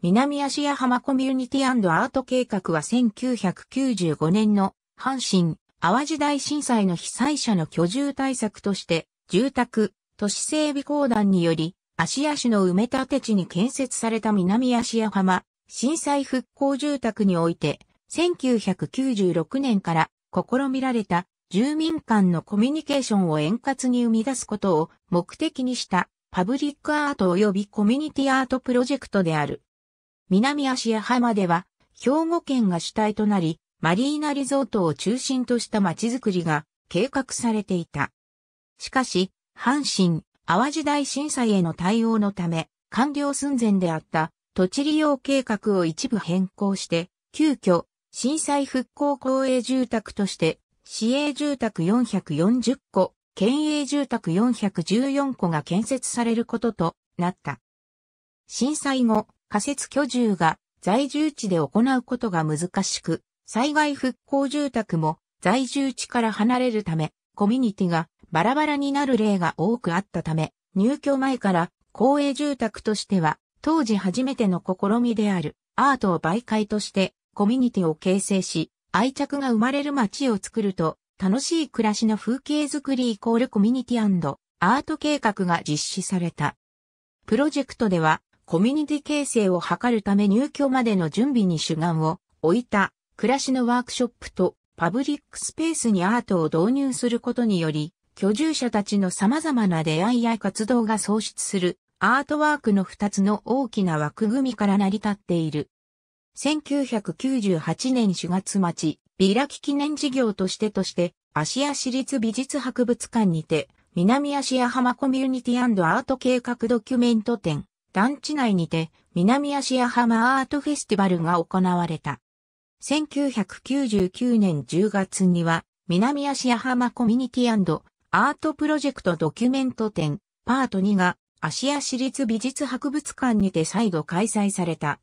南足屋浜コミュニティアート計画は1995年の阪神・淡路大震災の被災者の居住対策として住宅、都市整備公団により足屋市の埋め立て地に建設された南足屋浜震災復興住宅において1996年から試みられた住民間のコミュニケーションを円滑に生み出すことを目的にしたパブリックアート及びコミュニティアートプロジェクトである。南足屋浜では、兵庫県が主体となり、マリーナリゾートを中心とした街づくりが計画されていた。しかし、阪神、淡路大震災への対応のため、完了寸前であった土地利用計画を一部変更して、急遽、震災復興公営住宅として、市営住宅440戸、県営住宅414戸が建設されることとなった。震災後、仮設居住が在住地で行うことが難しく、災害復興住宅も在住地から離れるため、コミュニティがバラバラになる例が多くあったため、入居前から公営住宅としては、当時初めての試みであるアートを媒介としてコミュニティを形成し、愛着が生まれる街を作ると、楽しい暮らしの風景づくりイコールコミュニティアート計画が実施された。プロジェクトでは、コミュニティ形成を図るため入居までの準備に主眼を置いた暮らしのワークショップとパブリックスペースにアートを導入することにより、居住者たちの様々な出会いや活動が創出するアートワークの2つの大きな枠組みから成り立っている。1998年4月末、ビラキ記念事業としてとして、アシア市立美術博物館にて、南アシア浜コミュニティアート計画ドキュメント展、団地内にて南足屋浜アートフェスティバルが行われた。1999年10月には南足屋浜コミュニティアートプロジェクトドキュメント展パート2が芦屋市立美術博物館にて再度開催された。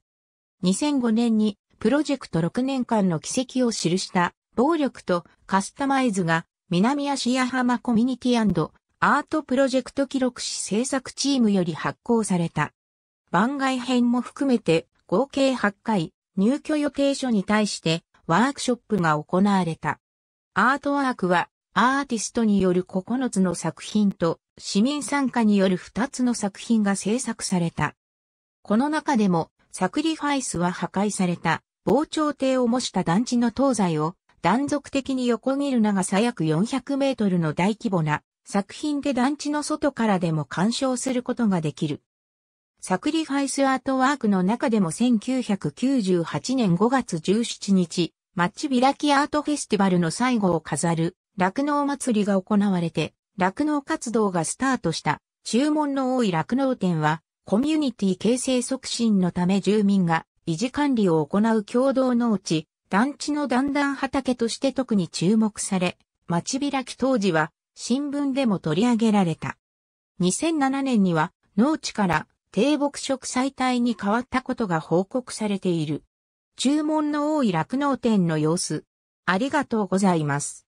2005年にプロジェクト6年間の軌跡を記した暴力とカスタマイズが南足屋浜コミュニティアートプロジェクト記録誌制作チームより発行された。番外編も含めて合計8回入居予定書に対してワークショップが行われた。アートワークはアーティストによる9つの作品と市民参加による2つの作品が制作された。この中でもサクリファイスは破壊された防潮堤を模した団地の東西を断続的に横切る長さ約400メートルの大規模な作品で団地の外からでも鑑賞することができる。サクリファイスアートワークの中でも1998年5月17日、マッチ開きアートフェスティバルの最後を飾る、酪農祭りが行われて、酪農活動がスタートした注文の多い酪農店は、コミュニティ形成促進のため住民が維持管理を行う共同農地、団地の段々畑として特に注目され、町開き当時は新聞でも取り上げられた。2007年には農地から低木植栽帯に変わったことが報告されている。注文の多い酪農店の様子。ありがとうございます。